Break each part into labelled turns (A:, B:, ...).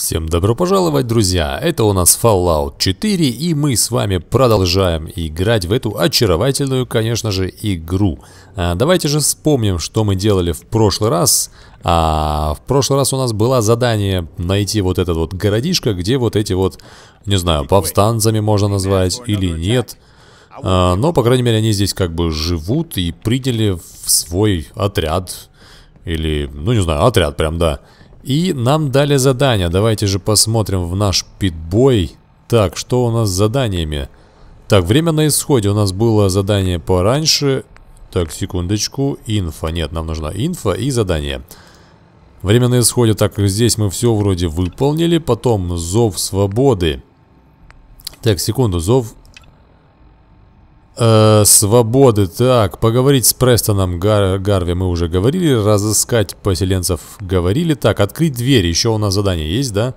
A: Всем добро пожаловать, друзья! Это у нас Fallout 4, и мы с вами продолжаем играть в эту очаровательную, конечно же, игру. А, давайте же вспомним, что мы делали в прошлый раз. А, в прошлый раз у нас было задание найти вот этот вот городишко, где вот эти вот, не знаю, повстанцами можно назвать или нет. А, но, по крайней мере, они здесь как бы живут и приняли в свой отряд. Или, ну не знаю, отряд прям, да. Да. И нам дали задание. Давайте же посмотрим в наш питбой. Так, что у нас с заданиями? Так, время на исходе. У нас было задание пораньше. Так, секундочку. Инфа. Нет, нам нужна инфа и задание. Время на исходе. Так, здесь мы все вроде выполнили. Потом зов свободы. Так, секунду. Зов Э, свободы. Так, поговорить с Престоном Гар Гарви мы уже говорили. Разыскать поселенцев говорили. Так, открыть дверь. Еще у нас задание есть, да?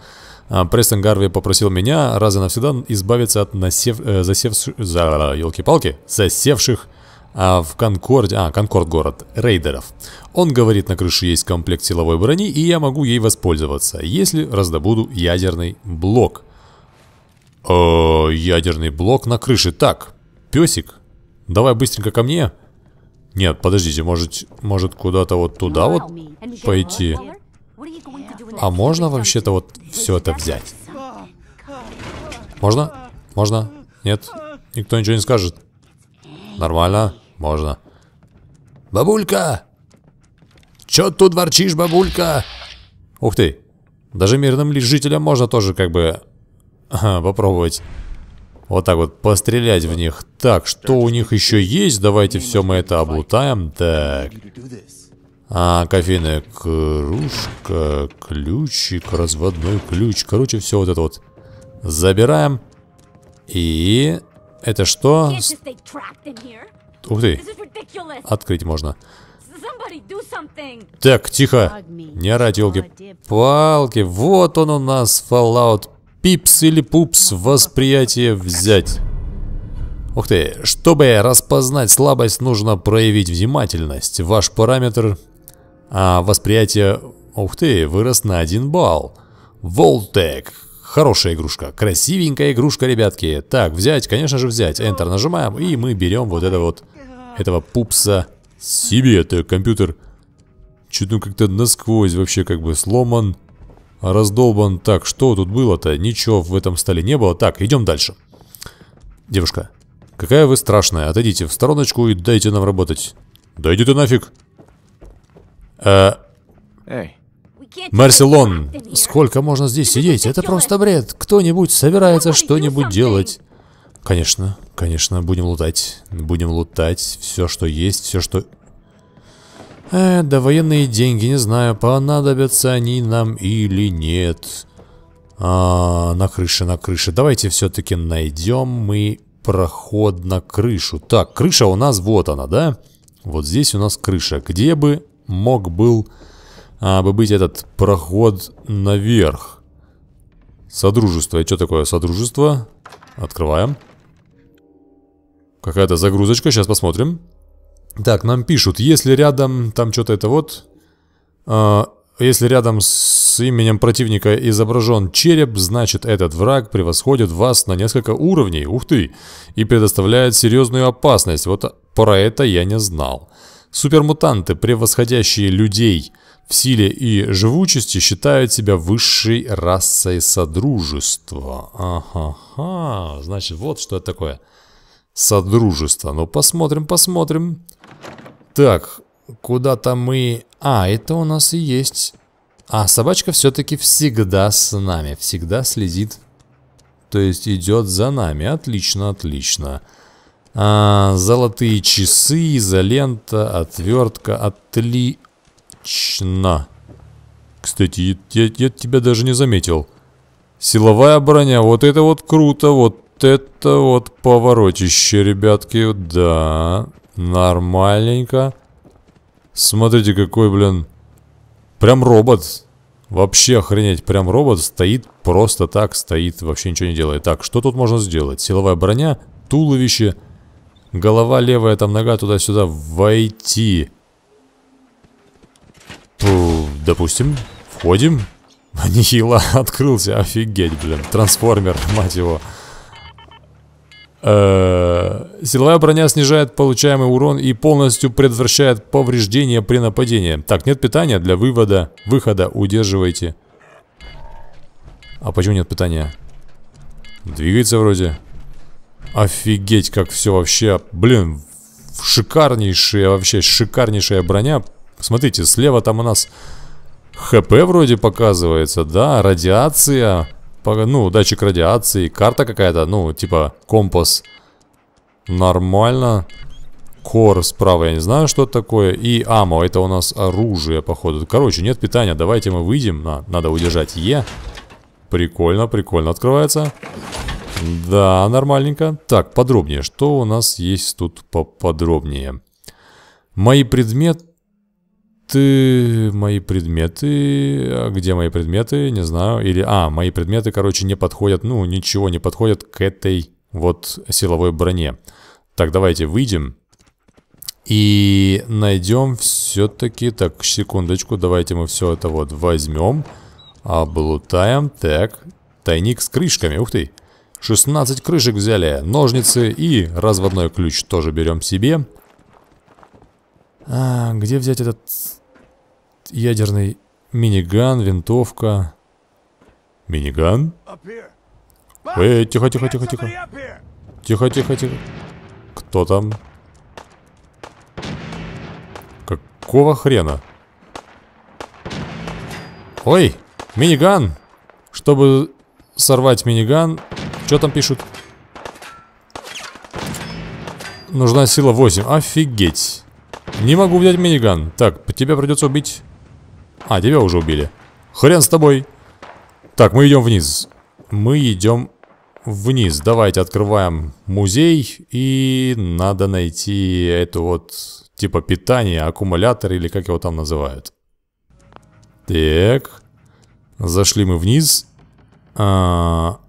A: А, Престон Гарви попросил меня раз и навсегда избавиться от насев... Э, засев... За... Елки-палки. Засевших а в Конкорде, а, Конкорд город, рейдеров. Он говорит, на крыше есть комплект силовой брони, и я могу ей воспользоваться, если раздобуду ядерный блок. Э, ядерный блок на крыше. Так, песик, Давай быстренько ко мне. Нет, подождите, может, может куда-то вот туда вот пойти? А можно вообще-то вот все это взять? Можно? Можно? Нет? Никто ничего не скажет? Нормально? Можно. Бабулька! Чё тут ворчишь, бабулька? Ух ты! Даже мирным жителям можно тоже как бы попробовать вот так вот пострелять в них. Так, что у них еще есть? Давайте все мы это облутаем. Так. А, кофейная кружка, ключик, разводной ключ. Короче, все вот это вот. Забираем. И... Это что? Ух ты. Открыть можно. Так, тихо. Не орать, елки-палки. Вот он у нас, Fallout Пипс или пупс восприятие взять. Ух ты, чтобы распознать слабость, нужно проявить внимательность. Ваш параметр а, восприятие, ух ты, вырос на один балл. Волтек, хорошая игрушка, красивенькая игрушка, ребятки. Так, взять, конечно же взять. Enter нажимаем, и мы берем вот это вот, этого пупса себе. Это компьютер, что-то ну, как-то насквозь вообще как бы сломан. Раздолбан. Так, что тут было-то? Ничего в этом столе не было. Так, идем дальше. Девушка, какая вы страшная. Отойдите в стороночку и дайте нам работать. Да ты нафиг. Э... Эй. Марселон, сколько можно здесь сидеть? Это просто бред. Кто-нибудь собирается что-нибудь делать. Конечно, конечно, будем лутать. Будем лутать все, что есть, все, что Э, да военные деньги, не знаю, понадобятся они нам или нет. А, на крыше, на крыше. Давайте все-таки найдем мы проход на крышу. Так, крыша у нас вот она, да? Вот здесь у нас крыша. Где бы мог был а, бы быть этот проход наверх? Содружество. И что такое содружество? Открываем. Какая-то загрузочка, сейчас посмотрим. Так, нам пишут, если рядом, там что-то это вот, э, если рядом с именем противника изображен череп, значит этот враг превосходит вас на несколько уровней, ух ты, и предоставляет серьезную опасность, вот про это я не знал. Супермутанты, превосходящие людей в силе и живучести, считают себя высшей расой содружества. Ага, значит вот что это такое. Содружество. Ну посмотрим, посмотрим. Так, куда-то мы... А, это у нас и есть. А, собачка все-таки всегда с нами, всегда следит. То есть идет за нами. Отлично, отлично. А, золотые часы, изолента, отвертка. Отлично. Кстати, я, я, я тебя даже не заметил. Силовая броня, вот это вот круто, вот это вот поворотище, ребятки, да, нормальненько. Смотрите, какой, блин, прям робот. Вообще охренеть, прям робот стоит просто так, стоит, вообще ничего не делает. Так, что тут можно сделать? Силовая броня, туловище, голова левая, там нога туда-сюда, войти. Пу, допустим, входим. Нехило открылся, офигеть, блин, трансформер, мать его. Силовая э, броня снижает получаемый урон и полностью предотвращает повреждения при нападении. Так, нет питания для вывода, выхода удерживайте. А почему нет питания? Двигается вроде. Офигеть, как все вообще. Блин, шикарнейшая, вообще шикарнейшая броня. Смотрите, слева там у нас ХП вроде показывается, да, радиация ну, датчик радиации, карта какая-то, ну, типа компас. Нормально. Кор справа, я не знаю, что это такое. И амо, это у нас оружие, походу. Короче, нет питания, давайте мы выйдем. На, надо удержать Е. Прикольно, прикольно открывается. Да, нормальненько. Так, подробнее. Что у нас есть тут поподробнее? Мои предметы ты мои предметы, а где мои предметы, не знаю, или, а, мои предметы, короче, не подходят, ну, ничего не подходят к этой вот силовой броне. Так, давайте выйдем и найдем все-таки, так, секундочку, давайте мы все это вот возьмем, облутаем, так, тайник с крышками, ух ты, 16 крышек взяли, ножницы и разводной ключ тоже берем себе. А, где взять этот ядерный миниган, винтовка. Миниган? Эй, тихо, тихо, тихо, тихо. Тихо, тихо, тихо. Кто там? Какого хрена? Ой, миниган! Чтобы сорвать миниган, что там пишут? Нужна сила 8. Офигеть. Не могу взять миниган. Так, тебя придется убить а, тебя уже убили. Хрен с тобой. Так, мы идем вниз. Мы идем вниз. Давайте открываем музей. И надо найти эту вот, типа, питание, аккумулятор или как его там называют. Так. Зашли мы вниз. А,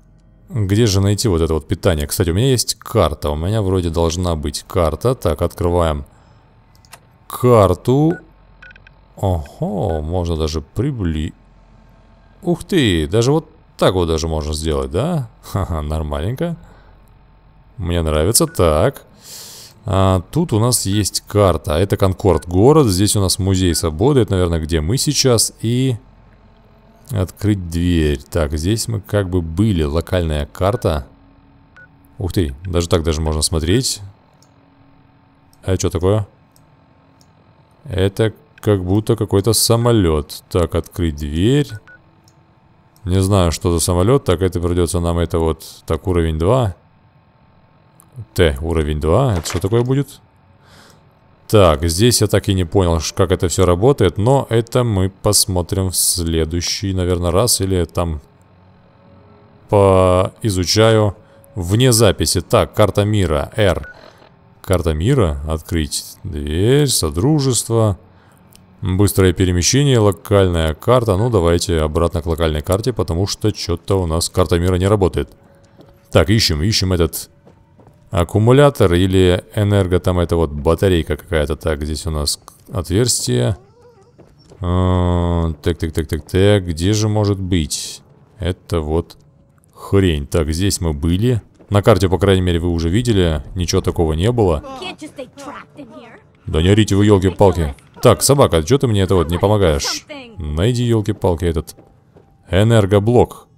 A: где же найти вот это вот питание? Кстати, у меня есть карта. У меня вроде должна быть карта. Так, открываем карту. Ого, можно даже прибли... Ух ты, даже вот так вот даже можно сделать, да? Ха-ха, нормальненько. Мне нравится, так. А, тут у нас есть карта. Это Конкорд город. Здесь у нас музей свободы. Это, наверное, где мы сейчас. И открыть дверь. Так, здесь мы как бы были. Локальная карта. Ух ты, даже так даже можно смотреть. А что такое? Это как будто какой-то самолет. Так, открыть дверь. Не знаю, что за самолет. Так, это придется нам это вот... Так, уровень 2. Т, уровень 2. Это что такое будет? Так, здесь я так и не понял, как это все работает. Но это мы посмотрим в следующий, наверное, раз. Или там... Поизучаю вне записи. Так, карта мира. Р, Карта мира. Открыть дверь. Содружество. Быстрое перемещение, локальная карта. Ну, давайте обратно к локальной карте, потому что что-то у нас карта мира не работает. Так, ищем, ищем этот аккумулятор или энерго, там это вот батарейка какая-то. Так, здесь у нас отверстие. Так, так, так, так, так, где же может быть? Это вот хрень. Так, здесь мы были. На карте, по крайней мере, вы уже видели, ничего такого не было. Да не орите вы, елки-палки. Так, собака, что ты мне это вот не помогаешь? Найди, елки-палки, этот энергоблок.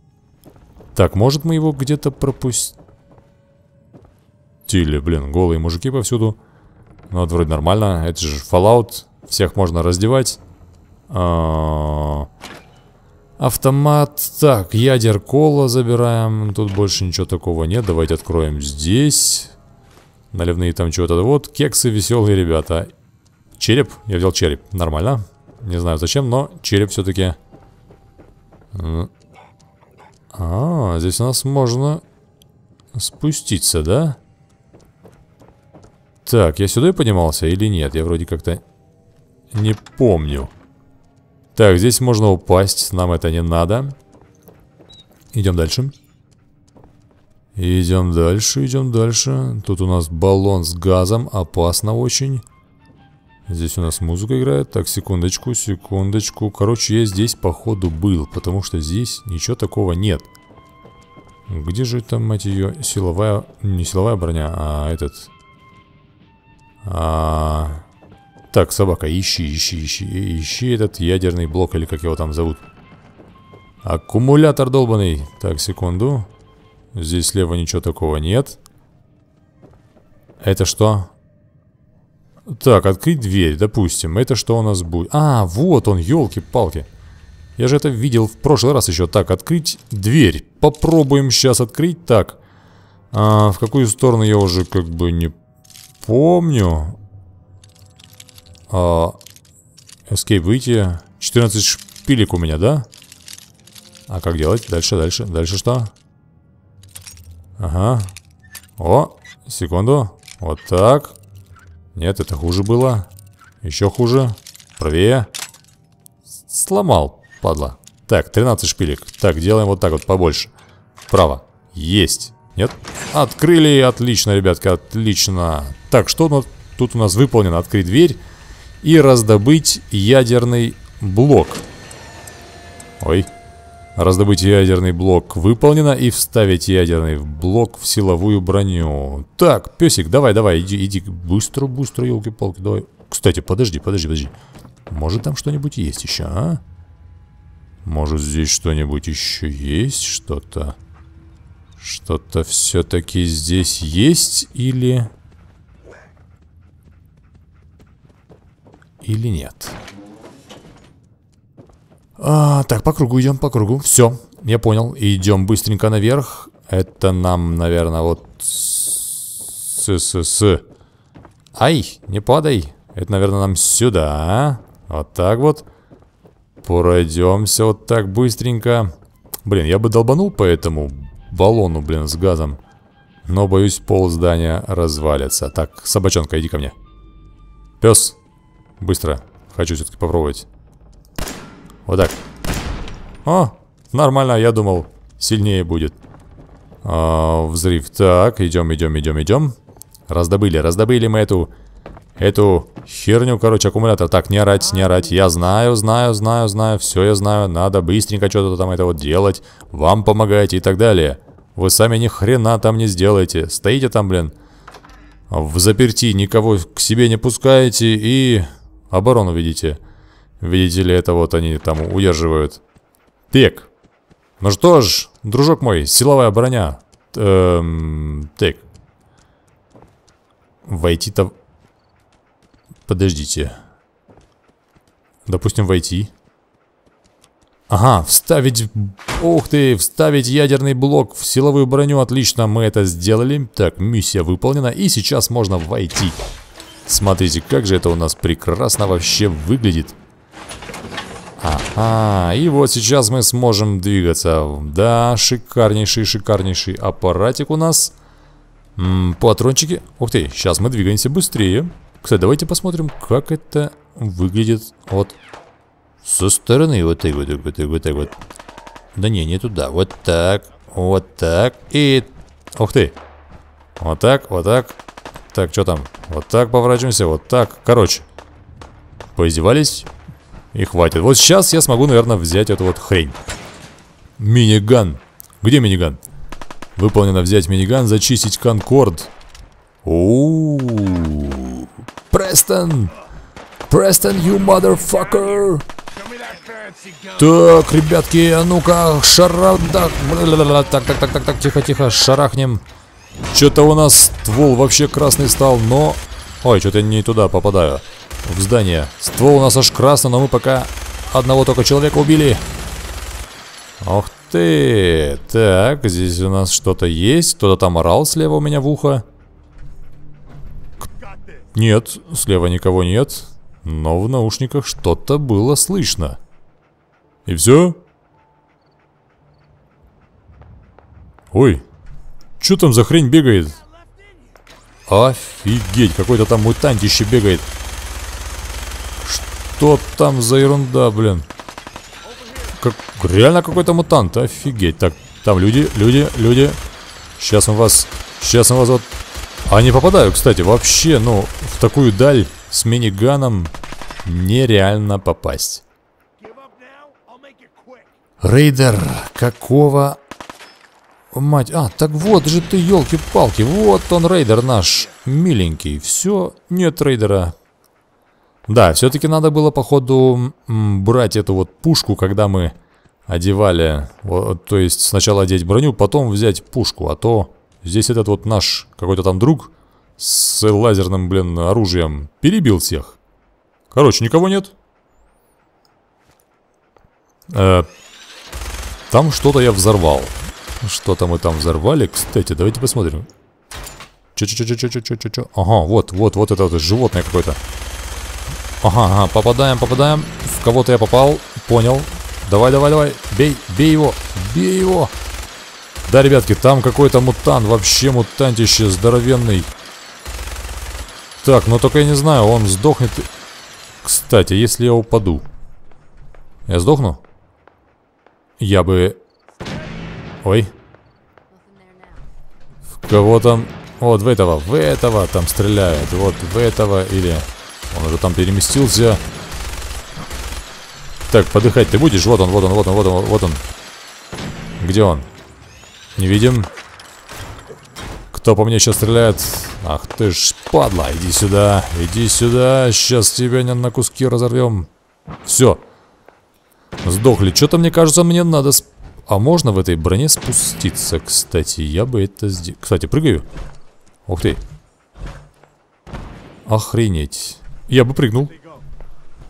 A: Так, может мы его где-то пропустили? Блин, голые мужики повсюду. Ну, это вроде нормально. Это же Fallout. Всех можно раздевать. А, автомат. Так, ядер кола забираем. Тут больше ничего такого нет. Давайте откроем здесь. Наливные там чего-то. Вот, кексы веселые ребята. Череп. Я взял череп. Нормально. Не знаю зачем, но череп все-таки... А, здесь у нас можно спуститься, да? Так, я сюда и поднимался или нет? Я вроде как-то не помню. Так, здесь можно упасть, нам это не надо. Идем дальше. Идем дальше, идем дальше. Тут у нас баллон с газом, опасно очень. Здесь у нас музыка играет. Так, секундочку, секундочку. Короче, я здесь, походу, был, потому что здесь ничего такого нет. Где же там, мать ее, силовая... Не силовая броня, а этот... А... Так, собака, ищи, ищи, ищи, ищи этот ядерный блок, или как его там зовут. Аккумулятор долбанный. Так, секунду. Здесь слева ничего такого нет. Это что? Так, открыть дверь, допустим. Это что у нас будет? А, вот он, елки-палки. Я же это видел в прошлый раз еще. Так, открыть дверь. Попробуем сейчас открыть. Так, а, в какую сторону я уже как бы не помню. А, escape выйти. 14 шпилек у меня, да? А как делать? Дальше, дальше. Дальше что? Ага. О, секунду. Вот так. Нет, это хуже было. Еще хуже. Правее. Сломал, падла. Так, 13 шпилек. Так, делаем вот так вот, побольше. Право. Есть. Нет? Открыли. Отлично, ребятка, отлично. Так, что ну, тут у нас выполнено? Открыть дверь и раздобыть ядерный блок. Ой. Раздобыть ядерный блок выполнено и вставить ядерный блок в силовую броню. Так, песик, давай, давай, иди, иди. Быстро, быстро, елки-палки, давай. Кстати, подожди, подожди, подожди. Может там что-нибудь есть еще, а? Может здесь что-нибудь еще есть? Что-то... Что-то все-таки здесь есть или... Или нет? Нет. А, так, по кругу идем, по кругу. Все, я понял. Идем быстренько наверх. Это нам, наверное, вот... С-с-с. Ай, не падай. Это, наверное, нам сюда. Вот так вот. Пройдемся вот так быстренько. Блин, я бы долбанул по этому баллону, блин, с газом. Но, боюсь, пол здания развалится. Так, собачонка, иди ко мне. Пес, быстро. Хочу все-таки попробовать. Вот так. О, а, нормально, я думал, сильнее будет. А, взрыв. Так, идем, идем, идем, идем. Раздобыли, раздобыли мы эту... Эту херню, короче, аккумулятор. Так, не орать, не орать. Я знаю, знаю, знаю, знаю. Все я знаю. Надо быстренько что-то там это вот делать. Вам помогайте и так далее. Вы сами ни хрена там не сделаете. Стоите там, блин, в заперти, никого к себе не пускаете и оборону видите. Видите ли, это вот они там удерживают. Тек. Ну что ж, дружок мой, силовая броня. Эм, тек. Войти-то... Подождите. Допустим, войти. Ага, вставить... Ух ты, вставить ядерный блок в силовую броню. Отлично, мы это сделали. Так, миссия выполнена. И сейчас можно войти. Смотрите, как же это у нас прекрасно вообще выглядит. А, и вот сейчас мы сможем двигаться. Да, шикарнейший, шикарнейший аппаратик у нас. М -м, патрончики. Ух ты, сейчас мы двигаемся быстрее. Кстати, давайте посмотрим, как это выглядит вот со стороны. Вот так вот, вот так вот, так вот. Да не, не туда. Вот так, вот так и... Ух ты. Вот так, вот так. Так, что там? Вот так поворачиваемся, вот так. Короче, поиздевались, и хватит. Вот сейчас я смогу, наверное, взять эту вот хрень. Миниган. Где миниган? Выполнено взять миниган, зачистить Конкорд. О, Престон! Престон, you motherfucker! Так, ребятки, а ну-ка, шара... Так, так, так, так, так, так, тихо, тихо, шарахнем. Что-то у нас ствол вообще красный стал, но... Ой, что-то не туда попадаю в здание. Ствол у нас аж красный, но мы пока одного только человека убили. Ох ты. Так, здесь у нас что-то есть. Кто-то там орал слева у меня в ухо. Нет, слева никого нет. Но в наушниках что-то было слышно. И все? Ой, что там за хрень бегает? Офигеть, какой-то там мутантище бегает. Что там за ерунда, блин? Как... Реально какой-то мутант, офигеть. Так, там люди, люди, люди. Сейчас он вас... Сейчас он вас вот... А не попадаю, кстати, вообще, ну, в такую даль с миниганом нереально попасть. Рейдер, какого... Мать, а, так вот же ты, елки-палки, вот он, рейдер наш, миленький. Все, нет рейдера, да, все-таки надо было, походу, брать эту вот пушку, когда мы одевали... Вот, то есть сначала одеть броню, потом взять пушку. А то здесь этот вот наш какой-то там друг с лазерным, блин, оружием перебил всех. Короче, никого нет. Э, там что-то я взорвал. Что-то мы там взорвали. Кстати, давайте посмотрим. Че-че-че-че-че-че-че. Ага, вот, вот, вот это вот животное какое-то. Ага, ага, попадаем, попадаем. В кого-то я попал, понял. Давай, давай, давай, бей, бей его, бей его. Да, ребятки, там какой-то мутант, вообще мутантище здоровенный. Так, но ну только я не знаю, он сдохнет. Кстати, если я упаду, я сдохну? Я бы... Ой. В кого там... Вот в этого, в этого там стреляют. Вот в этого или... Он уже там переместился. Так, подыхать ты будешь? Вот он, вот он, вот он, вот он, вот он. Где он? Не видим. Кто по мне сейчас стреляет? Ах ты ж, падла, иди сюда, иди сюда. Сейчас тебя не на куски разорвем. Все. Сдохли. Что-то, мне кажется, мне надо... Сп... А можно в этой броне спуститься, кстати? Я бы это сделал... Кстати, прыгаю. Ух ты. Охренеть. Я бы прыгнул.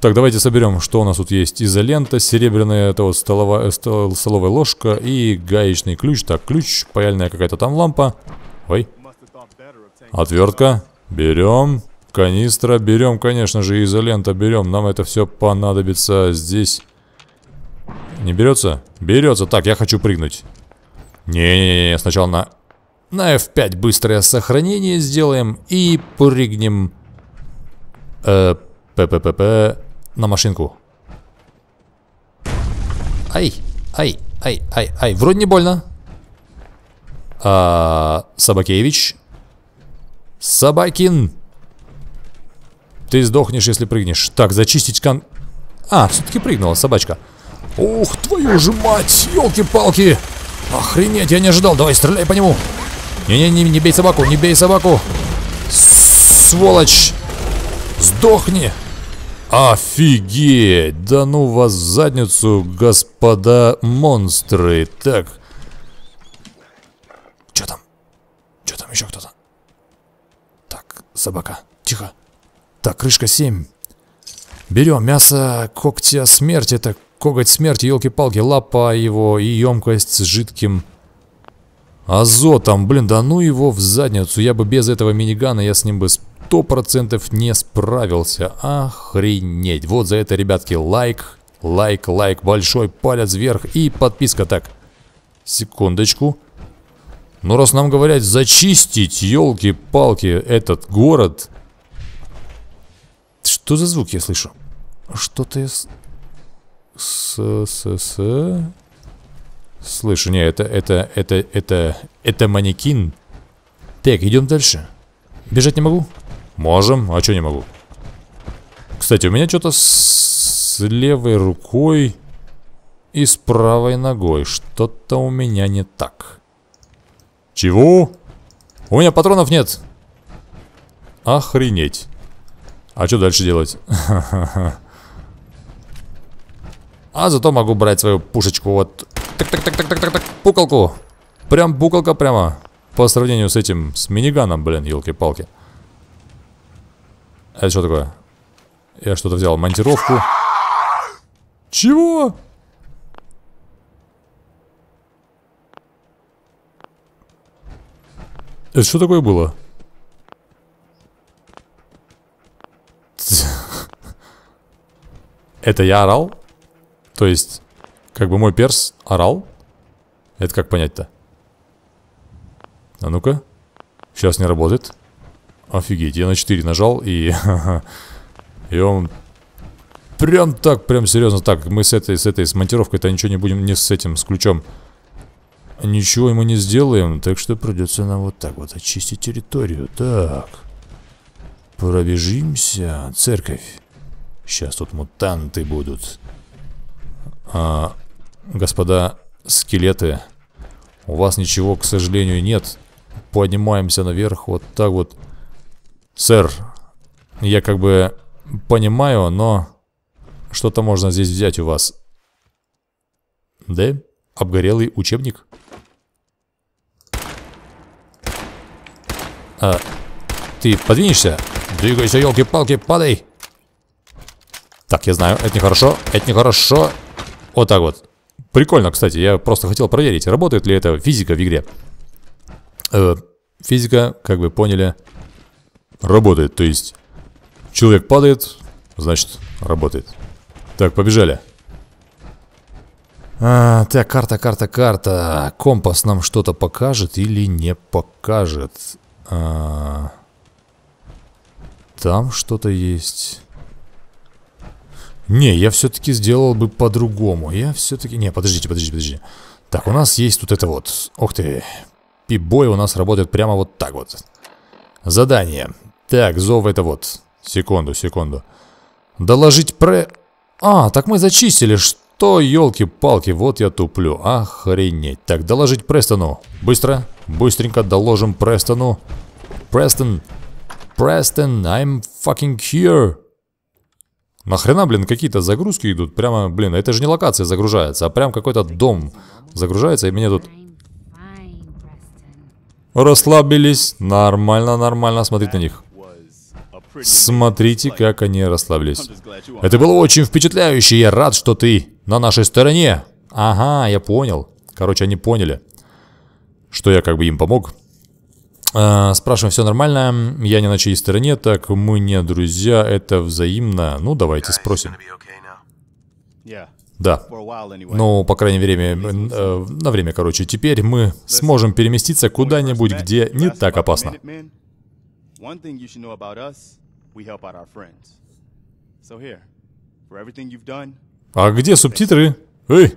A: Так, давайте соберем, что у нас тут есть. Изолента, серебряная, это вот столовая, э, стол, столовая ложка и гаечный ключ. Так, ключ, паяльная какая-то там лампа. Ой. Отвертка. Берем. Канистра берем, конечно же, изолента берем. Нам это все понадобится здесь. Не берется? Берется. Так, я хочу прыгнуть. Не-не-не, сначала на... На F5 быстрое сохранение сделаем и прыгнем Э, ПППП на машинку. Ай, ай, ай, ай, ай. Вроде не больно. А, Собакевич. Собакин. Ты сдохнешь, если прыгнешь. Так, зачистить кан. А, все-таки прыгнула собачка. Ух, твою же мать, елки-палки. Охренеть, я не ожидал. Давай, стреляй по нему. Не-не-не, не бей собаку, не бей собаку. Сволочь. Сдохни! Офигеть! Да ну вас задницу, господа монстры! Так. Чё там? Чё там еще кто-то? Так, собака. Тихо. Так, крышка 7. Берем мясо когтя смерти. Это коготь смерти, елки-палки, лапа его и емкость с жидким азотом. Блин, да ну его в задницу. Я бы без этого минигана, я с ним бы сто процентов не справился. Охренеть. Вот за это, ребятки, лайк, лайк, лайк, большой палец вверх и подписка. Так, секундочку. Ну, раз нам говорят зачистить, елки-палки, этот город. Что за звук я слышу? Что-то я... С... С... С... С... Слышу, не, это, это, это, это, это манекин. Так, идем дальше. Бежать не могу? Можем, а что не могу? Кстати, у меня что-то с... с левой рукой и с правой ногой. Что-то у меня не так. Чего? У меня патронов нет. Охренеть. А что дальше делать? А зато могу брать свою пушечку вот. Так-так-так-так-так-так, пукалку. Прям пукалка прямо. По сравнению с этим, с миниганом, блин, елки-палки. А это что такое? Я что-то взял. Монтировку. Чего? Это что такое было? Это я орал? То есть, как бы мой перс орал? Это как понять-то? А ну-ка. Сейчас не работает. Офигеть, я на 4 нажал и... И он... Прям так, прям серьезно так. Мы с этой, с этой, с монтировкой-то ничего не будем, не с этим, с ключом. Ничего мы не сделаем, так что придется нам вот так вот очистить территорию. Так. Пробежимся. Церковь. Сейчас тут мутанты будут. А, господа скелеты, у вас ничего, к сожалению, нет. Поднимаемся наверх вот так вот. Сэр, я как бы понимаю, но что-то можно здесь взять у вас. Да? Обгорелый учебник? А, ты подвинешься? Двигайся, елки-палки, падай! Так, я знаю, это нехорошо, это нехорошо. Вот так вот. Прикольно, кстати, я просто хотел проверить, работает ли эта физика в игре. Э, физика, как вы поняли, Работает, то есть человек падает, значит работает. Так, побежали. А, так, карта, карта, карта. Компас нам что-то покажет или не покажет? А, там что-то есть. Не, я все-таки сделал бы по-другому. Я все-таки... Не, подождите, подождите, подождите. Так, у нас есть тут это вот. Ох ты. Пибой у нас работает прямо вот так вот. Задание. Так, зов это вот. Секунду, секунду. Доложить про, А, так мы зачистили, что, елки-палки, вот я туплю. Охренеть. Так, доложить Престону. Быстро, быстренько доложим Престону. Престон, Престон, I'm fucking here. Нахрена, блин, какие-то загрузки идут? Прямо, блин, это же не локация загружается, а прям какой-то дом загружается, и меня тут... Расслабились. Нормально, нормально, смотреть на них. Смотрите, как они расслабились. Это было очень впечатляюще, я рад, что ты на нашей стороне. Ага, я понял. Короче, они поняли, что я как бы им помог. А, спрашиваем, все нормально? Я не на чьей стороне, так мы не друзья, это взаимно. Ну, давайте спросим. Да. Ну, по крайней мере, э, на время, короче. Теперь мы сможем переместиться куда-нибудь, где не так опасно we help out our friends. So here, for everything you've done. А где субтитры? Эй!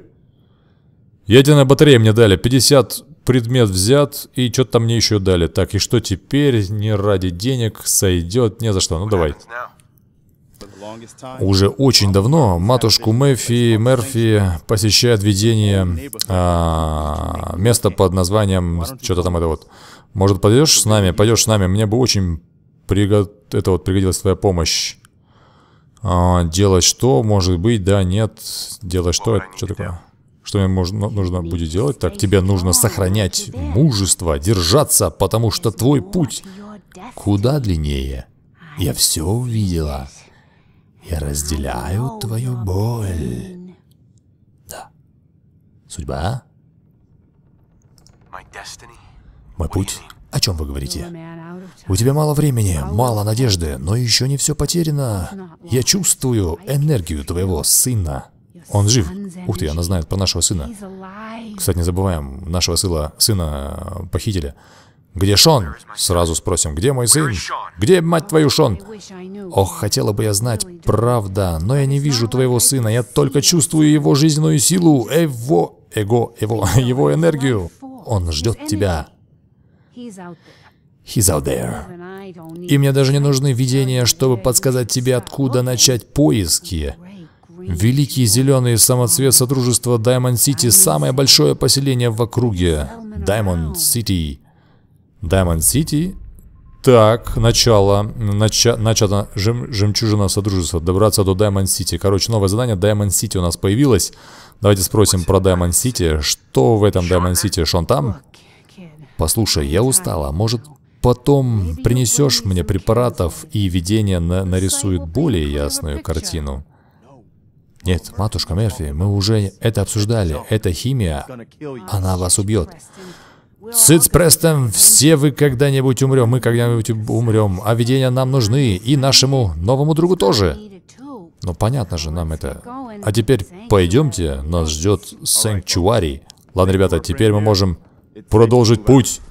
A: Ядерная батарея мне дали. 50 предмет взят, и что-то там мне еще дали. Так, и что теперь? Не ради денег, сойдет, не за что. Ну давай. Уже очень давно матушку Мэфи, Мерфи посещает видение а, места под названием что-то там это вот. Может, пойдешь с нами? Пойдешь с нами? Мне бы очень приго... это вот пригодилась твоя помощь. А, делать что, может быть, да, нет. Делать что, это, что такое? Что мне можно, ну, нужно будет делать? Так, тебе нужно сохранять мужество, держаться, потому что твой путь куда длиннее. Я все увидела. Я разделяю твою боль. Да. Судьба? А? Мой путь? О чем вы говорите? У тебя мало времени, мало надежды, но еще не все потеряно. Я чувствую энергию твоего сына. Он жив. Ух ты, она знает про нашего сына. Кстати, не забываем, нашего сына, сына э, похитили. «Где Шон?» Сразу спросим, «Где мой сын?» «Где, мать твою, Шон?» «Ох, хотела бы я знать, правда, но я не вижу твоего сына, я только чувствую его жизненную силу, его, эго, его, его энергию. Он ждет тебя». He's out there. И мне даже не нужны видения, чтобы подсказать тебе, откуда начать поиски. Великий зеленый самоцвет Содружества Diamond City – самое большое поселение в округе. Diamond City. Diamond City так, начало. Нача, начато жем, жемчужина Содружества. Добраться до Diamond City. Короче, новое задание Diamond City у нас появилось. Давайте спросим про Diamond City. Что в этом Diamond City? Шон там? Послушай, я устала, может, потом принесешь мне препаратов, и видение на нарисует более ясную картину? Нет, матушка Мерфи, мы уже это обсуждали. Это химия. Она вас убьет. Цит с Престон, все вы когда-нибудь умрем, мы когда-нибудь умрем, а видения нам нужны, и нашему новому другу тоже. Ну понятно же нам это. А теперь пойдемте, нас ждет Сэнкчуари. Ладно, ребята, теперь мы можем продолжить путь.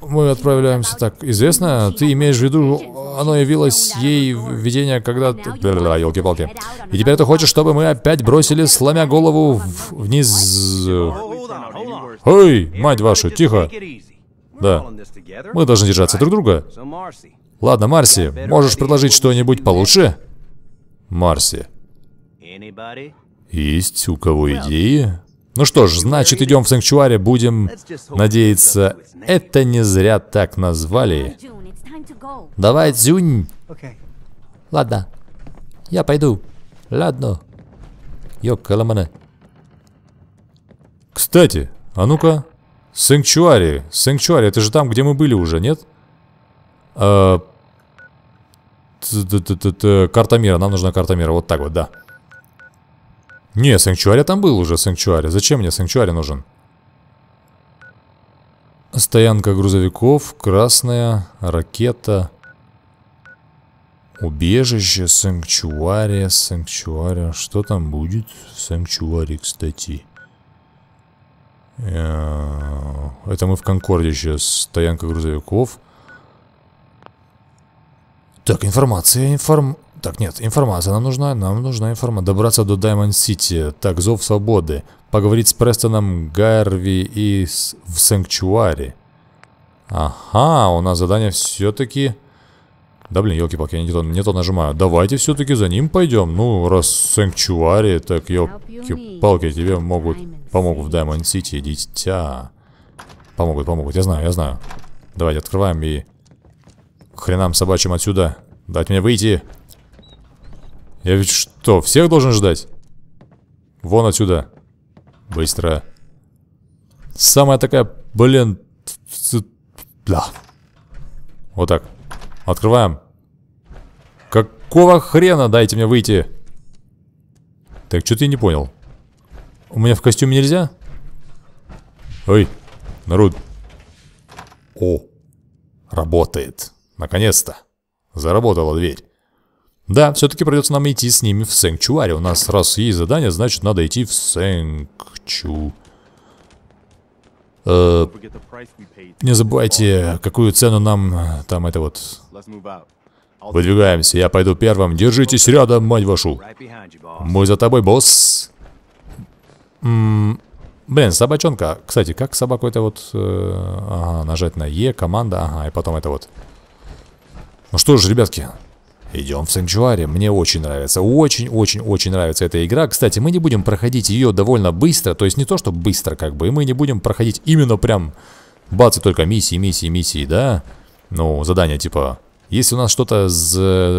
A: Мы отправляемся так. Известно, ты имеешь в виду, оно явилось ей в видение, когда... Да, елки-палки. И теперь ты хочешь, чтобы мы опять бросили, сломя голову вниз... Эй, мать вашу, тихо. Да. Мы должны держаться друг друга. Ладно, Марси, можешь предложить что-нибудь получше? Марси. Есть у кого идеи? Ну что ж, значит, идем в санктуаре, будем надеяться, это не зря так назвали. Давай, Дзюнь. Ладно, я пойду. Ладно. Йокаламане. Кстати, а ну-ка. Санктуари, Санктуари, это же там, где мы были уже, нет? Э, карта мира, нам нужна карта мира, вот так вот, да. Не, Санчуаря там был уже, Санчуаря. Зачем мне Санчуаря нужен? Стоянка грузовиков, красная, ракета, убежище, санкчуария, санкчуария. Что там будет в санкчуаре, кстати? Э, это мы в Конкорде сейчас, стоянка грузовиков. Так, информация, информ... Так, нет, информация нам нужна, нам нужна информация. Добраться до Даймонд-Сити, так, Зов Свободы. Поговорить с Престоном, Гарви и с... в Санктуаре. Ага, у нас задание все-таки... Да блин, елки-палки, я не то, не то нажимаю. Давайте все-таки за ним пойдем. Ну, раз Санктуари, так елки-палки, тебе могут... Помогут в Даймонд-Сити, дитя. Помогут, помогут, я знаю, я знаю. Давайте открываем и... хренам собачьим отсюда. Дать мне выйти. Я ведь что, всех должен ждать? Вон отсюда. Быстро. Самая такая, блин... Да. Вот так. Открываем. Какого хрена? Дайте мне выйти. Так, что-то я не понял. У меня в костюме нельзя? Ой, народ. О, работает. Наконец-то. Заработала дверь. Да, все-таки придется нам идти с ними в Сэнкчуари. У нас раз есть задание, значит надо идти в Сэнкчу. Э, не забывайте, какую цену нам э, там это вот... Выдвигаемся, я пойду первым. Держитесь рядом, мать вашу. Мы за тобой, босс. блин, собачонка. Кстати, как собаку это вот... Э, ага, нажать на Е, команда, ага, и потом это вот... Ну что ж, ребятки, Идем в Санчуаре. Мне очень нравится. Очень-очень-очень нравится эта игра. Кстати, мы не будем проходить ее довольно быстро. То есть не то, что быстро как бы. и Мы не будем проходить именно прям... Бац, и только миссии, миссии, миссии, да? Ну, задания типа... Если у нас что-то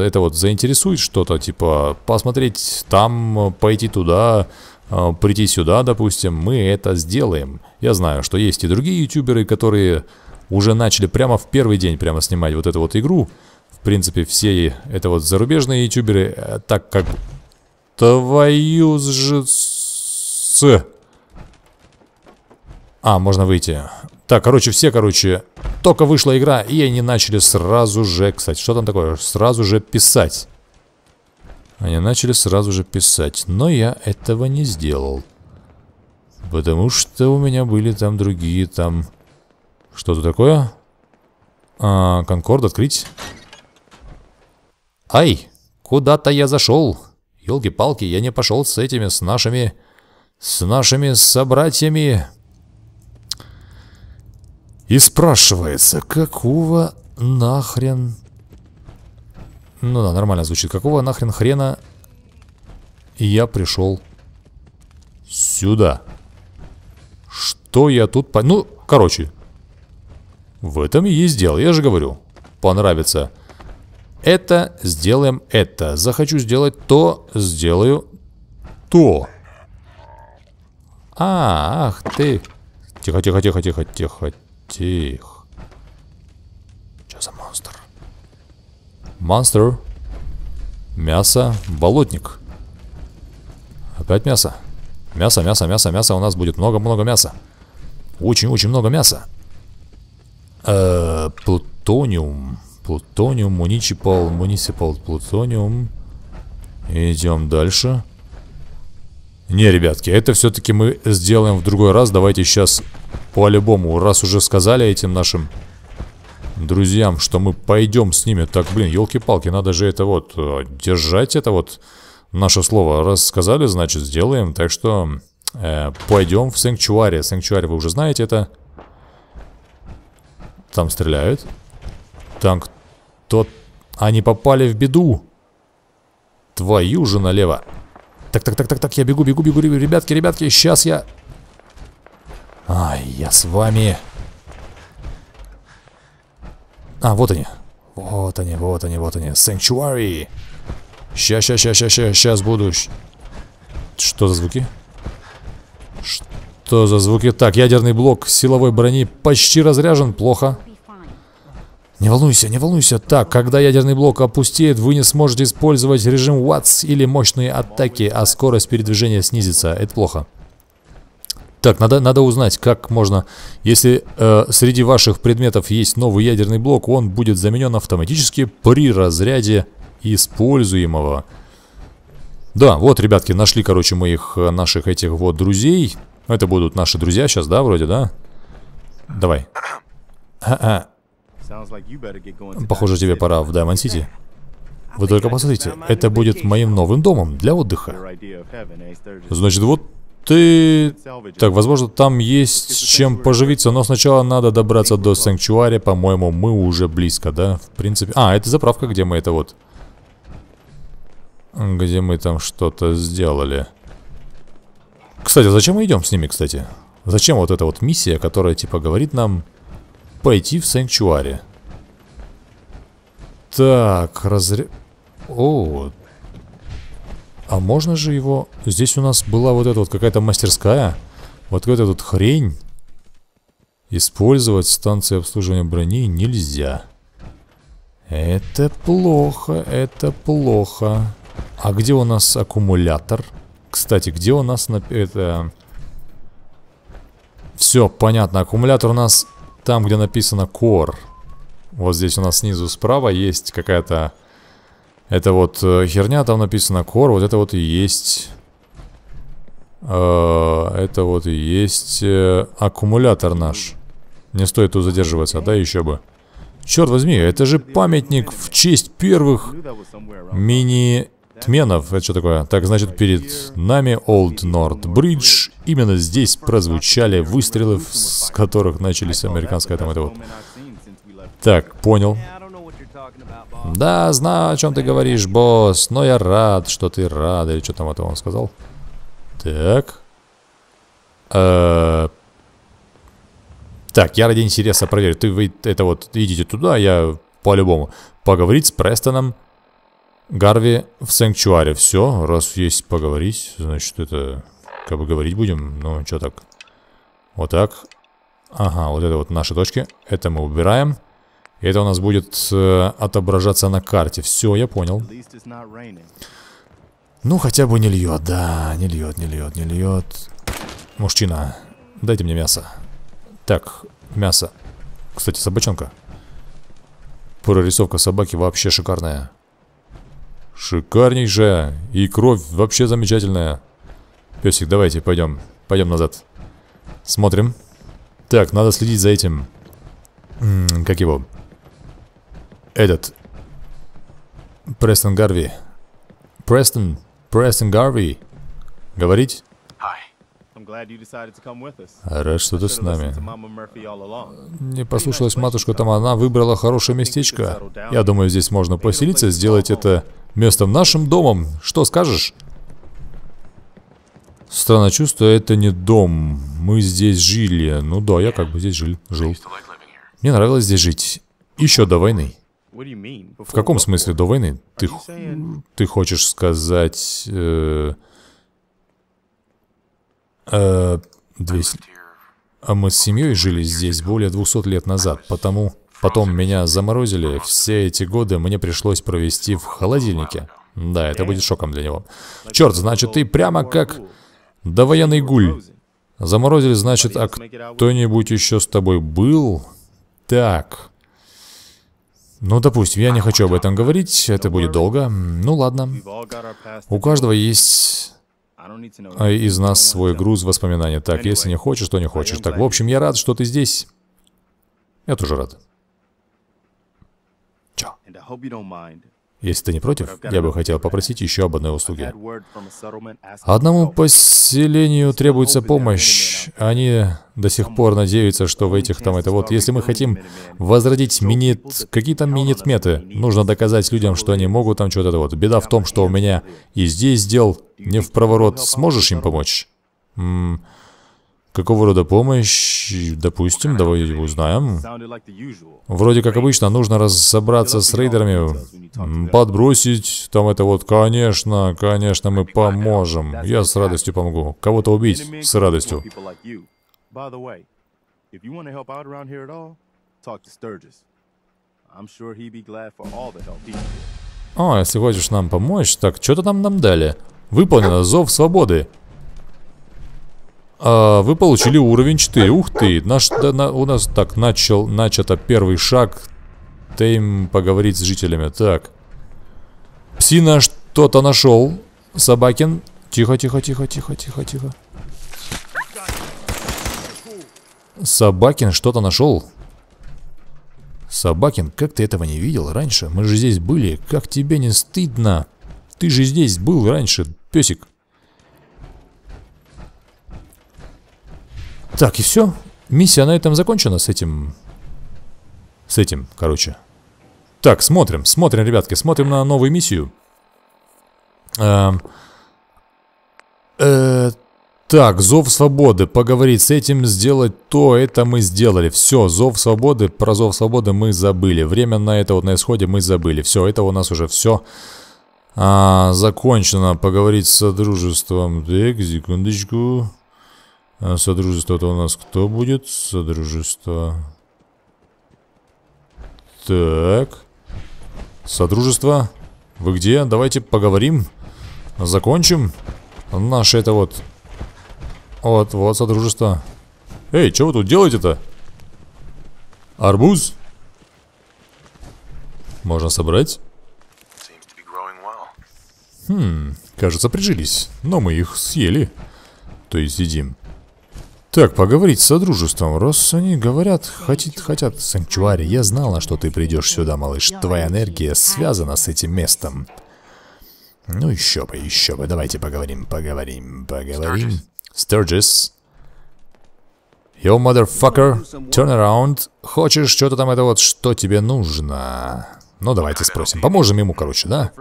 A: это вот заинтересует, что-то типа посмотреть там, пойти туда, э, прийти сюда, допустим, мы это сделаем. Я знаю, что есть и другие ютуберы, которые уже начали прямо в первый день прямо снимать вот эту вот игру принципе, все это вот зарубежные ютуберы, э, так как... Твою же... С... А, можно выйти. Так, короче, все, короче, только вышла игра, и они начали сразу же, кстати, что там такое? Сразу же писать. Они начали сразу же писать, но я этого не сделал. Потому что у меня были там другие, там... Что-то такое? А, Конкорд открыть? «Ай, куда-то я зашел. ёлки палки я не пошел с этими, с нашими... с нашими собратьями...» И спрашивается, какого нахрен... Ну да, нормально звучит. Какого нахрен хрена я пришел сюда? Что я тут... По... Ну, короче, в этом и есть дело, я же говорю. Понравится это, сделаем это. Захочу сделать то, сделаю то. А, ах ты. Тихо, тихо, тихо, тихо, тихо, тихо. Что за монстр? Монстр. Мясо. Болотник. Опять мясо. Мясо, мясо, мясо, мясо. У нас будет много-много мяса. Очень-очень много мяса. Э -э, плутониум. Плутониум, муниципал, муниципал, плутониум. Идем дальше. Не, ребятки, это все-таки мы сделаем в другой раз. Давайте сейчас по-любому, раз уже сказали этим нашим друзьям, что мы пойдем с ними. Так, блин, елки-палки, надо же это вот, э, держать это вот наше слово. Раз сказали, значит сделаем. Так что э, пойдем в Сенкчуаре. Сенкчуаре вы уже знаете это. Там стреляют. Танк тот, они попали в беду. Твою же налево. Так, так, так, так, так, я бегу, бегу, бегу, ребятки, ребятки, сейчас я... Ай, я с вами... А, вот они. Вот они, вот они, вот они. Sanctuary. Сейчас, сейчас, сейчас, сейчас, сейчас, сейчас буду. Что за звуки? Что за звуки? Так, ядерный блок силовой брони почти разряжен. Плохо. Плохо. Не волнуйся, не волнуйся. Так, когда ядерный блок опустеет, вы не сможете использовать режим Ватс или мощные атаки, а скорость передвижения снизится. Это плохо. Так, надо, надо узнать, как можно... Если э, среди ваших предметов есть новый ядерный блок, он будет заменен автоматически при разряде используемого. Да, вот, ребятки, нашли, короче, моих, э, наших этих вот друзей. Это будут наши друзья сейчас, да, вроде, да? Давай. А -а. Похоже, тебе пора в Даймонд-Сити. Вы только посмотрите, это будет моим новым домом для отдыха. Eh? Значит, вот ты... Так, возможно, там есть чем поживиться, но сначала надо добраться до Санктуария. По-моему, мы уже близко, да? В принципе... А, это заправка, где мы это вот... Где мы там что-то сделали. Кстати, зачем мы идем с ними, кстати? Зачем вот эта вот миссия, которая, типа, говорит нам пойти в санчуаре. Так, разря... О, а можно же его... Здесь у нас была вот эта вот какая-то мастерская. Вот эта вот хрень. Использовать станции обслуживания брони нельзя. Это плохо, это плохо. А где у нас аккумулятор? Кстати, где у нас... На... Это... Все, понятно. Аккумулятор у нас там, где написано Core. Вот здесь у нас снизу справа есть какая-то... Это вот э, херня, там написано Core. Вот это вот и есть... Э, это вот и есть э, аккумулятор наш. Не стоит тут задерживаться, да, еще бы. Черт возьми, это же памятник в честь первых мини Тменов, это что такое? Так, значит, перед нами Old North Bridge. Именно здесь прозвучали выстрелы, с которых начались американская там это вот. Так, понял. Да, знаю, о чем ты говоришь, босс, но я рад, что ты рад. Или что там это он сказал? Так. Э, так, я ради интереса проверю. Ты вы это вот идите туда, я по-любому поговорить с Престоном Гарви в Санктюаре. Все, раз есть поговорить, значит это... Как бы говорить будем, ну что так. Вот так. Ага, вот это вот наши точки. Это мы убираем. И это у нас будет э, отображаться на карте. Все, я понял. Ну, хотя бы не льет, да. Не льет, не льет, не льет. Мужчина, дайте мне мясо. Так, мясо. Кстати, собачонка. Прорисовка собаки вообще шикарная. Шикарнейшая. И кровь вообще замечательная. Песик, давайте, пойдем. Пойдем назад. Смотрим. Так, надо следить за этим. М -м, как его? Этот. Престон Гарви. Престон. Престон Гарви. Говорить? Рад, что ты с нами. Не послушалась матушка там, она выбрала хорошее местечко. Я думаю, здесь можно поселиться, сделать это местом нашим домом. Что скажешь? Странно чувство, это не дом. Мы здесь жили. Ну да, я как бы здесь жил. жил. Мне нравилось здесь жить. Еще до войны. В каком смысле до войны? Ты, ты хочешь сказать... Э, э, 200... А мы с семьей жили здесь более 200 лет назад, потому... Потом меня заморозили, все эти годы мне пришлось провести в холодильнике. Да, это будет шоком для него. Черт, значит, ты прямо как довоенный гуль. Заморозили, значит, а кто-нибудь еще с тобой был? Так. Ну, допустим, я не хочу об этом говорить, это будет долго. Ну, ладно. У каждого есть э, из нас свой груз воспоминаний. Так, если не хочешь, то не хочешь. Так, в общем, я рад, что ты здесь. Я тоже рад. Если ты не против, я бы хотел попросить еще об одной услуге. Одному поселению требуется помощь. Они до сих пор надеются, что в этих там это вот... Если мы хотим возродить минит... Какие там минитметы? Нужно доказать людям, что они могут там что-то вот. Беда в том, что у меня и здесь дел не в проворот. Сможешь им помочь? Какого рода помощь? Допустим, давай его узнаем. Вроде как обычно, нужно разобраться с рейдерами, подбросить, там это вот, конечно, конечно, мы поможем. Я с радостью помогу. Кого-то убить, с радостью. А, если хочешь нам помочь, так, что-то там нам дали. Выполнено, зов свободы. А, вы получили уровень 4. Ух ты! Наш, да, на, у нас так начал, начато первый шаг. Тейм поговорить с жителями. Так. Псина что-то нашел. Собакин. Тихо, тихо, тихо, тихо, тихо, тихо. Собакин что-то нашел. Собакин, как ты этого не видел раньше? Мы же здесь были. Как тебе не стыдно? Ты же здесь был раньше, песик. Так, и все. Миссия на этом закончена с этим... С этим, короче. Так, смотрим, смотрим, ребятки, смотрим на новую миссию. Эм... Э, так, зов свободы. Поговорить с этим, сделать то, это мы сделали. Все, зов свободы, про зов свободы мы забыли. Время на это вот на исходе мы забыли. Все, это у нас уже все а, закончено. Поговорить с содружеством. Так, секундочку. А содружество-то у нас кто будет? Содружество. Так. Содружество, вы где? Давайте поговорим. Закончим. Наше это вот... Вот, вот, содружество. Эй, что вы тут делаете-то? Арбуз? Можно собрать? Хм, кажется, прижились. Но мы их съели. То есть едим. Так, поговорить с Содружеством, раз они говорят, хотят, хотят. Санчуари, я знала, что ты придешь сюда, малыш. Твоя энергия связана с этим местом. Ну еще бы, еще бы. Давайте поговорим, поговорим, поговорим. Стерджис. Yo, motherfucker, turn around. Хочешь что-то там, это вот, что тебе нужно? Ну, давайте спросим. Поможем ему, короче, да?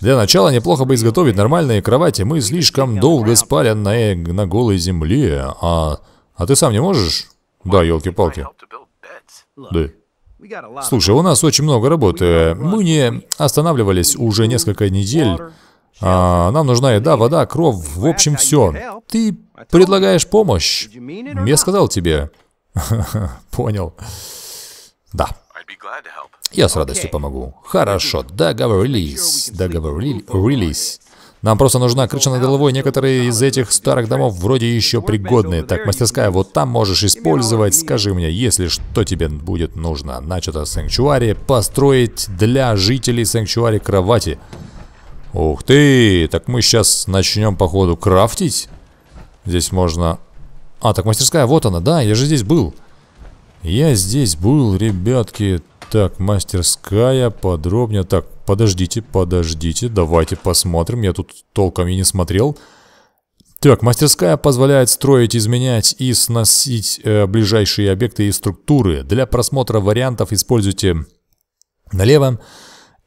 A: Для начала неплохо бы изготовить нормальные кровати. Мы слишком долго спали на, на голой земле. А, а ты сам не можешь? Да, елки-палки. Да. Слушай, у нас очень много работы. Мы не останавливались уже несколько недель. А, нам нужна еда, вода, кровь, в общем, все. Ты предлагаешь помощь? Я сказал тебе. Понял. Да. Я с радостью помогу. Хорошо, договорились, договорились. Нам просто нужна крыша над головой. Некоторые из этих старых домов вроде еще пригодные. Так, мастерская вот там можешь использовать. Скажи мне, если что тебе будет нужно. Начато санкчуари. Построить для жителей санкчуари кровати. Ух ты! Так мы сейчас начнем, походу, крафтить. Здесь можно... А, так мастерская, вот она, да, я же здесь был. Я здесь был, ребятки. Так, мастерская, подробнее. Так, подождите, подождите, давайте посмотрим. Я тут толком и не смотрел. Так, мастерская позволяет строить, изменять и сносить э, ближайшие объекты и структуры. Для просмотра вариантов используйте налево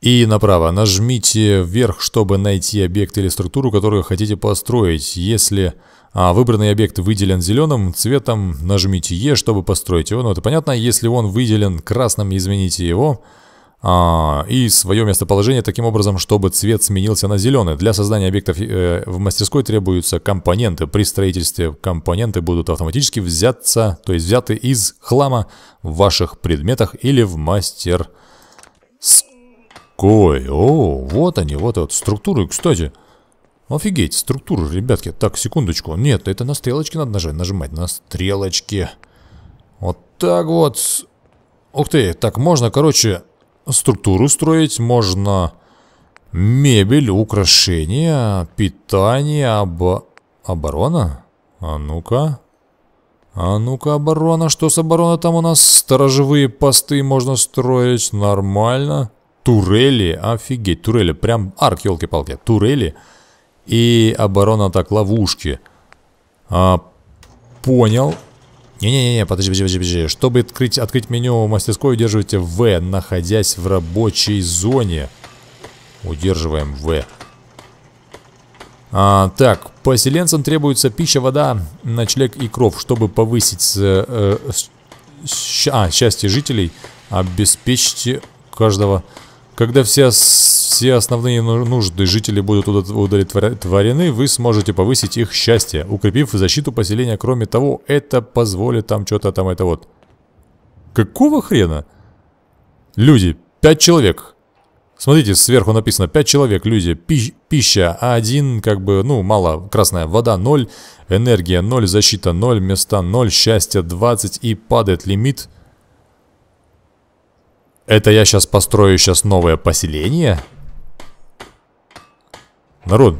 A: и направо. Нажмите вверх, чтобы найти объект или структуру, которую хотите построить. Если а выбранный объект выделен зеленым цветом, нажмите E, чтобы построить его. Ну, это понятно. Если он выделен красным, измените его. А, и свое местоположение таким образом, чтобы цвет сменился на зеленый. Для создания объектов э, в мастерской требуются компоненты. При строительстве компоненты будут автоматически взяться, то есть взяты из хлама в ваших предметах или в мастерской. О, вот они, вот, вот структуры, кстати. Офигеть, структура, ребятки. Так, секундочку. Нет, это на стрелочке надо нажать, нажимать. На стрелочке. Вот так вот. Ух ты. Так, можно, короче, структуру строить. Можно мебель, украшения, питание, об... оборона. А ну-ка. А ну-ка, оборона. Что с оборона там у нас? Сторожевые посты можно строить. Нормально. Турели. Офигеть, турели. Прям арк, елки-палки. Турели. Турели и оборона так, ловушки. А, понял. Не-не-не, подожди, подожди, подожди. Чтобы открыть, открыть меню мастерской, удерживайте В, находясь в рабочей зоне. Удерживаем В. А, так, поселенцам требуется пища, вода, ночлег и кров, чтобы повысить э, э, а, счастье жителей. Обеспечьте каждого. Когда все все основные нужды жителей будут удовлетворены, вы сможете повысить их счастье, укрепив защиту поселения. Кроме того, это позволит там что-то там это вот. Какого хрена? Люди, пять человек. Смотрите, сверху написано пять человек, люди, пища, а один как бы, ну, мало, красная вода 0, энергия 0, защита 0, места 0, счастье 20 и падает лимит. Это я сейчас построю сейчас новое поселение? Народ.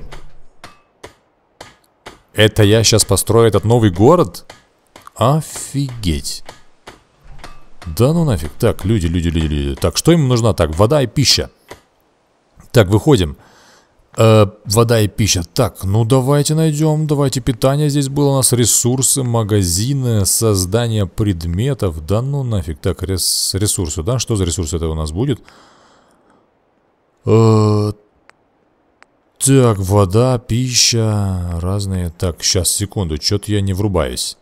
A: Это я сейчас построю этот новый город? Офигеть. Да ну нафиг. Так, люди, люди, люди, люди. Так, что им нужно? Так, вода и пища. Так, выходим. Э, вода и пища. Так, ну давайте найдем. Давайте питание здесь было у нас. Ресурсы, магазины, создание предметов. Да ну нафиг. Так, рес, ресурсы, да? Что за ресурсы это у нас будет? Э, так, вода, пища, разные. Так, сейчас, секунду, что-то я не врубаюсь.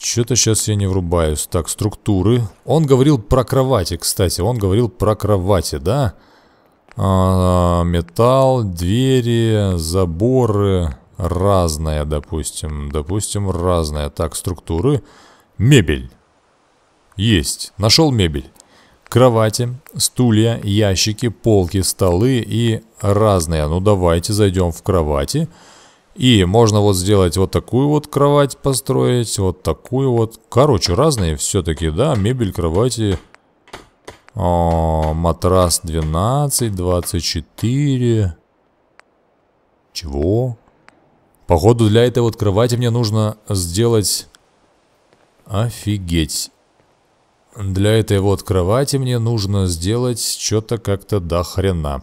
A: Что-то сейчас я не врубаюсь. Так, структуры. Он говорил про кровати, кстати. Он говорил про кровати, да? А, металл, двери, заборы. разная, допустим. Допустим, разная. Так, структуры. Мебель. Есть. Нашел мебель. Кровати, стулья, ящики, полки, столы и разные. А ну давайте зайдем в кровати. И можно вот сделать вот такую вот кровать построить, вот такую вот. Короче, разные все-таки, да, мебель, кровати. О, а, матрас 12, 24. Чего? Походу для этой вот кровати мне нужно сделать... Офигеть. Для этой вот кровати мне нужно сделать что-то как-то до хрена.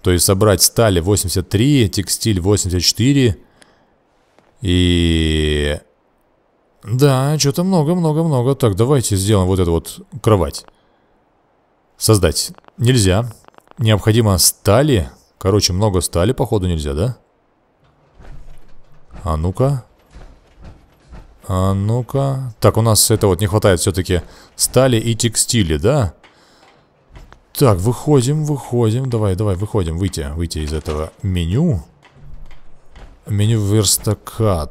A: То есть собрать стали 83, текстиль 84. И... Да, что-то много-много-много. Так, давайте сделаем вот эту вот кровать. Создать нельзя. Необходимо стали. Короче, много стали, походу, нельзя, да? А ну-ка. А ну-ка. Так, у нас это вот не хватает все-таки стали и текстили, да? Так, выходим, выходим. Давай, давай, выходим. Выйти, выйти из этого меню. Меню верстака.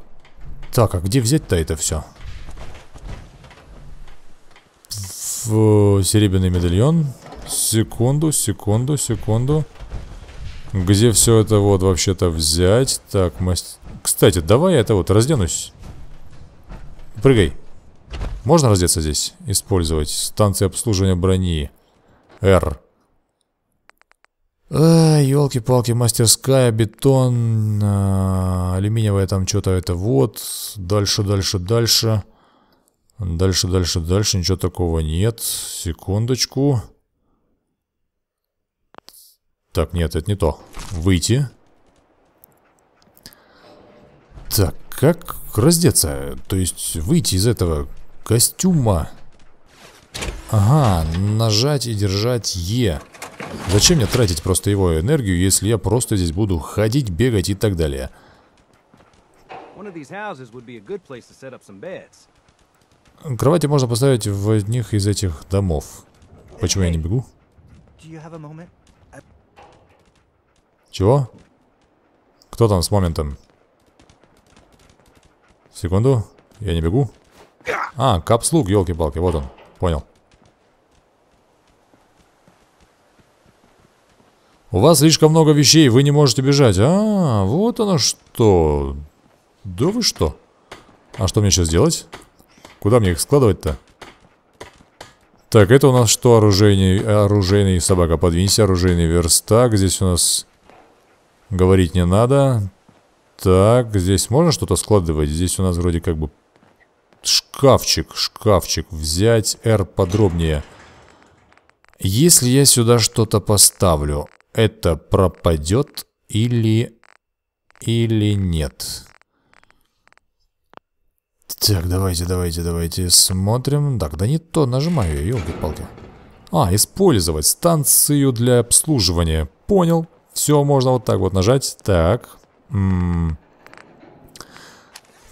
A: Так, а где взять-то это все? В серебряный медальон. Секунду, секунду, секунду. Где все это вот вообще-то взять? Так, маст... Кстати, давай я это вот разденусь. Прыгай. Можно раздеться здесь? Использовать. станции обслуживания брони. Р. А, елки-палки, мастерская, бетон, а, алюминиевая там что-то это вот. Дальше, дальше, дальше. Дальше, дальше, дальше. Ничего такого нет. Секундочку. Так, нет, это не то. Выйти. Так, как раздеться, то есть выйти из этого костюма. Ага, нажать и держать Е. Зачем мне тратить просто его энергию, если я просто здесь буду ходить, бегать и так далее? Кровати можно поставить в одних из этих домов. Почему я не бегу? Чего? Кто там с моментом? Секунду. Я не бегу. А, капслуг, елки-палки, вот он. Понял. У вас слишком много вещей, вы не можете бежать. А, вот оно что. Да вы что? А что мне сейчас делать? Куда мне их складывать-то? Так, это у нас что? Оружейный, оружейный собака. Подвинься, оружейный верстак. Здесь у нас говорить не надо. Так, здесь можно что-то складывать? Здесь у нас вроде как бы шкафчик, шкафчик. Взять R подробнее. Если я сюда что-то поставлю, это пропадет или... или нет? Так, давайте, давайте, давайте смотрим. Так, да не то нажимаю я, елки-палки. А, использовать станцию для обслуживания. Понял. Все, можно вот так вот нажать. Так,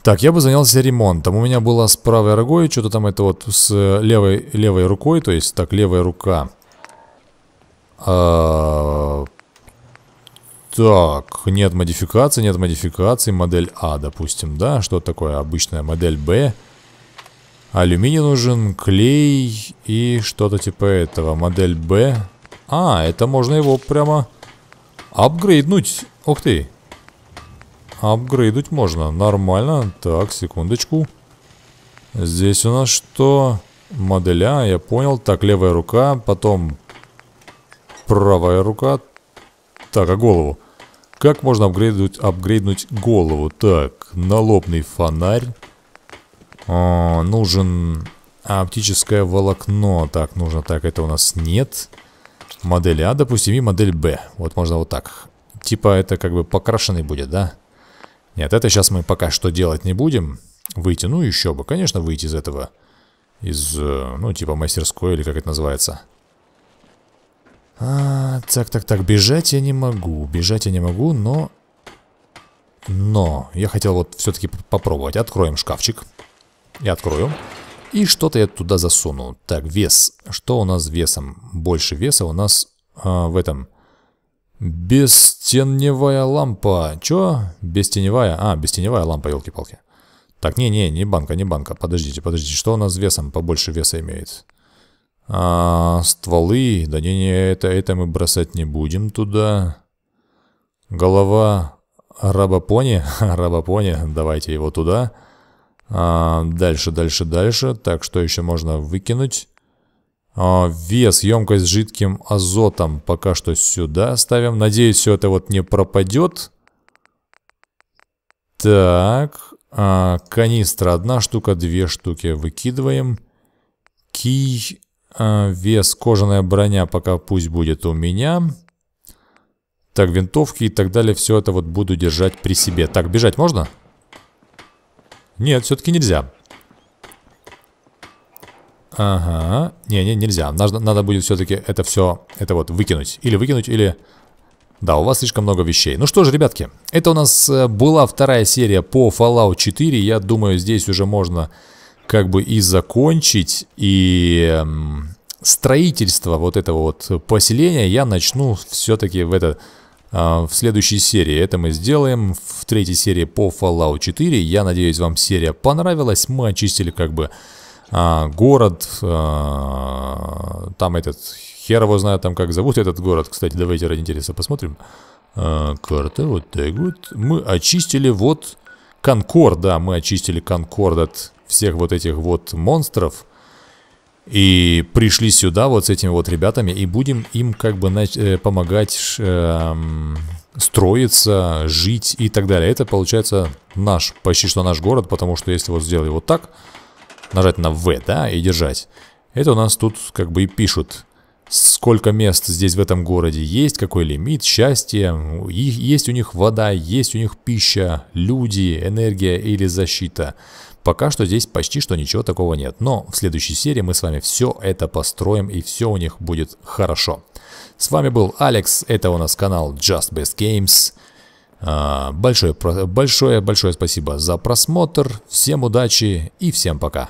A: так, я бы занялся ремонтом. У меня была с правой рукой, что-то там это вот с э, левой, левой рукой, то есть, так, левая рука. -а так, нет модификации, нет модификации, модель А, допустим, да? Что такое обычная модель Б? Алюминий нужен, клей и что-то типа этого. Модель Б. А, это можно его прямо апгрейднуть. Ух ты апгрейдуть можно. Нормально. Так, секундочку. Здесь у нас что? Моделя, а, я понял. Так, левая рука, потом правая рука. Так, а голову? Как можно апгрейднуть, апгрейднуть голову? Так, налобный фонарь. А, нужен оптическое волокно. Так, нужно так, это у нас нет. Модель А, допустим, и модель Б. Вот можно вот так. Типа это как бы покрашенный будет, да? Нет, это сейчас мы пока что делать не будем. Выйти, ну еще бы, конечно, выйти из этого. Из, э, ну, типа мастерской или как это называется. А, так, так, так, бежать я не могу, бежать я не могу, но... Но я хотел вот все-таки попробовать. Откроем шкафчик. Я открою. И что-то я туда засуну. Так, вес. Что у нас с весом? Больше веса у нас а, в этом... Бестеневая лампа. Чё? Бестеневая? А, бестеневая лампа, елки-палки. Так, не-не, не банка, не банка. Подождите, подождите. Что у нас с весом? Побольше веса имеет. А, стволы. Да не-не, это, это мы бросать не будем туда. Голова рабопони. рабопони, давайте его туда. А, дальше, дальше, дальше. Так, что еще можно выкинуть? А, вес, емкость с жидким азотом пока что сюда ставим. Надеюсь, все это вот не пропадет. Так, а, канистра одна штука, две штуки выкидываем. Кий, а, вес, кожаная броня пока пусть будет у меня. Так, винтовки и так далее, все это вот буду держать при себе. Так, бежать можно? Нет, все-таки нельзя. Ага. Не, не, нельзя. Надо, надо будет все-таки это все, это вот выкинуть. Или выкинуть, или... Да, у вас слишком много вещей. Ну что же, ребятки, это у нас э, была вторая серия по Fallout 4. Я думаю, здесь уже можно как бы и закончить. И эм, строительство вот этого вот поселения я начну все-таки в этот а, в следующей серии. Это мы сделаем в третьей серии по Fallout 4. Я надеюсь, вам серия понравилась. Мы очистили как бы а, город, а, там этот, хер его знает там как зовут этот город, кстати, давайте ради интереса посмотрим. А, карта, вот так вот. Мы очистили вот Конкорд, да, мы очистили Конкорд от всех вот этих вот монстров. И пришли сюда вот с этими вот ребятами и будем им как бы нач э, помогать э строиться, жить и так далее. Это получается наш, почти что наш город, потому что если вот сделали вот так, нажать на V, да, и держать. Это у нас тут как бы и пишут. Сколько мест здесь в этом городе есть, какой лимит, счастье, есть у них вода, есть у них пища, люди, энергия или защита. Пока что здесь почти что ничего такого нет, но в следующей серии мы с вами все это построим и все у них будет хорошо. С вами был Алекс, это у нас канал Just Best Games. А, Большое-большое-большое спасибо за просмотр, всем удачи и всем пока.